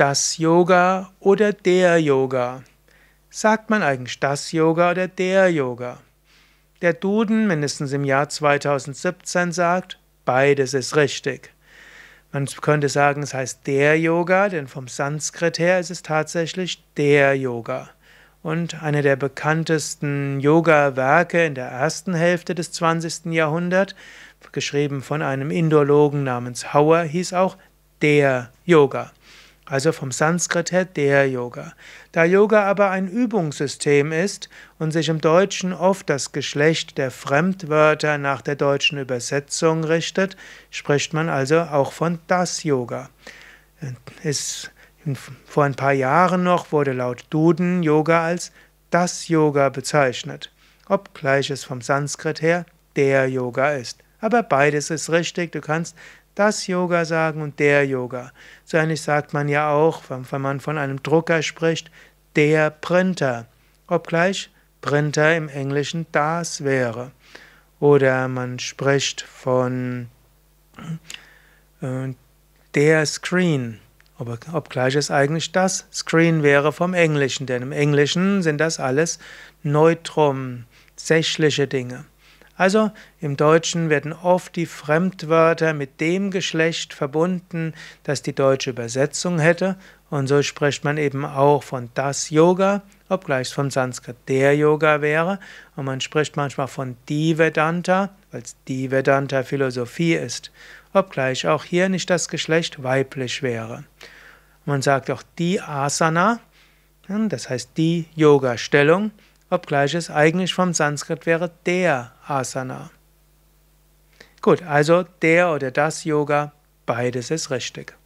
das Yoga oder der Yoga? Sagt man eigentlich das Yoga oder der Yoga? Der Duden, mindestens im Jahr 2017, sagt, beides ist richtig. Man könnte sagen, es heißt der Yoga, denn vom Sanskrit her ist es tatsächlich der Yoga. Und eine der bekanntesten Yoga-Werke in der ersten Hälfte des 20. Jahrhunderts, geschrieben von einem Indologen namens Hauer, hieß auch der Yoga also vom Sanskrit her der Yoga. Da Yoga aber ein Übungssystem ist und sich im Deutschen oft das Geschlecht der Fremdwörter nach der deutschen Übersetzung richtet, spricht man also auch von das Yoga. Es, vor ein paar Jahren noch wurde laut Duden Yoga als das Yoga bezeichnet, obgleich es vom Sanskrit her der Yoga ist. Aber beides ist richtig. Du kannst das Yoga sagen und der Yoga. So ähnlich sagt man ja auch, wenn man von einem Drucker spricht, der Printer. Obgleich Printer im Englischen das wäre. Oder man spricht von äh, der Screen. Obgleich es eigentlich das Screen wäre vom Englischen, denn im Englischen sind das alles neutrum, sächliche Dinge. Also im Deutschen werden oft die Fremdwörter mit dem Geschlecht verbunden, das die deutsche Übersetzung hätte, und so spricht man eben auch von das Yoga, obgleich es vom Sanskrit der Yoga wäre, und man spricht manchmal von die Vedanta, weil es die Vedanta Philosophie ist, obgleich auch hier nicht das Geschlecht weiblich wäre. Man sagt auch die Asana, hm, das heißt die Yoga-Stellung, obgleich es eigentlich vom Sanskrit wäre der Asana. Gut, also der oder das Yoga, beides ist richtig.